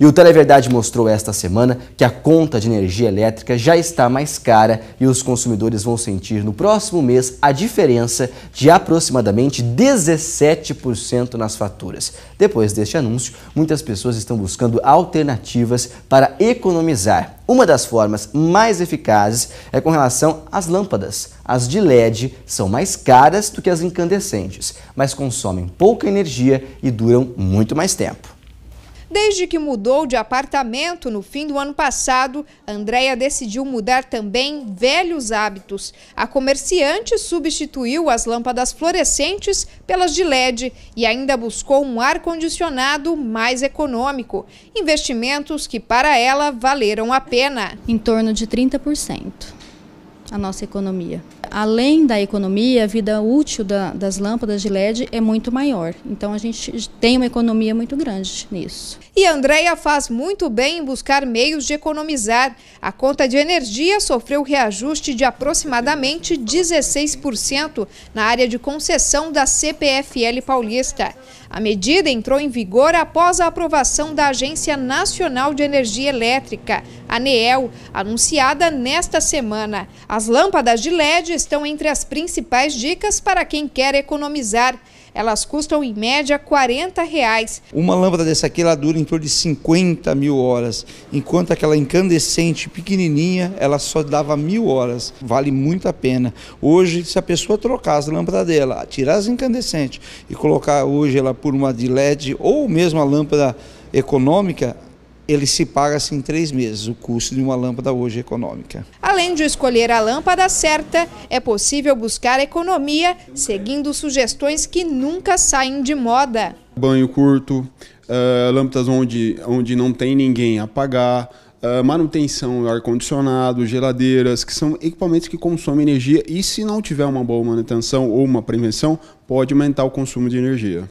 E o Televerdade mostrou esta semana que a conta de energia elétrica já está mais cara e os consumidores vão sentir no próximo mês a diferença de aproximadamente 17% nas faturas. Depois deste anúncio, muitas pessoas estão buscando alternativas para economizar. Uma das formas mais eficazes é com relação às lâmpadas. As de LED são mais caras do que as incandescentes, mas consomem pouca energia e duram muito mais tempo. Desde que mudou de apartamento no fim do ano passado, Andréia decidiu mudar também velhos hábitos. A comerciante substituiu as lâmpadas fluorescentes pelas de LED e ainda buscou um ar-condicionado mais econômico. Investimentos que, para ela, valeram a pena. Em torno de 30% a nossa economia além da economia, a vida útil da, das lâmpadas de LED é muito maior. Então a gente tem uma economia muito grande nisso. E a Andrea faz muito bem em buscar meios de economizar. A conta de energia sofreu reajuste de aproximadamente 16% na área de concessão da CPFL Paulista. A medida entrou em vigor após a aprovação da Agência Nacional de Energia Elétrica, ANEEL, anunciada nesta semana. As lâmpadas de LED estão entre as principais dicas para quem quer economizar. Elas custam em média 40 reais. Uma lâmpada dessa aqui ela dura em torno de 50 mil horas, enquanto aquela incandescente pequenininha ela só dava mil horas. Vale muito a pena. Hoje, se a pessoa trocar as lâmpadas dela, tirar as incandescentes e colocar hoje ela por uma de LED ou mesmo a lâmpada econômica, ele se paga assim, em três meses, o custo de uma lâmpada hoje econômica. Além de escolher a lâmpada certa, é possível buscar economia seguindo sugestões que nunca saem de moda. Banho curto, uh, lâmpadas onde, onde não tem ninguém a pagar, uh, manutenção, ar-condicionado, geladeiras, que são equipamentos que consomem energia e se não tiver uma boa manutenção ou uma prevenção, pode aumentar o consumo de energia.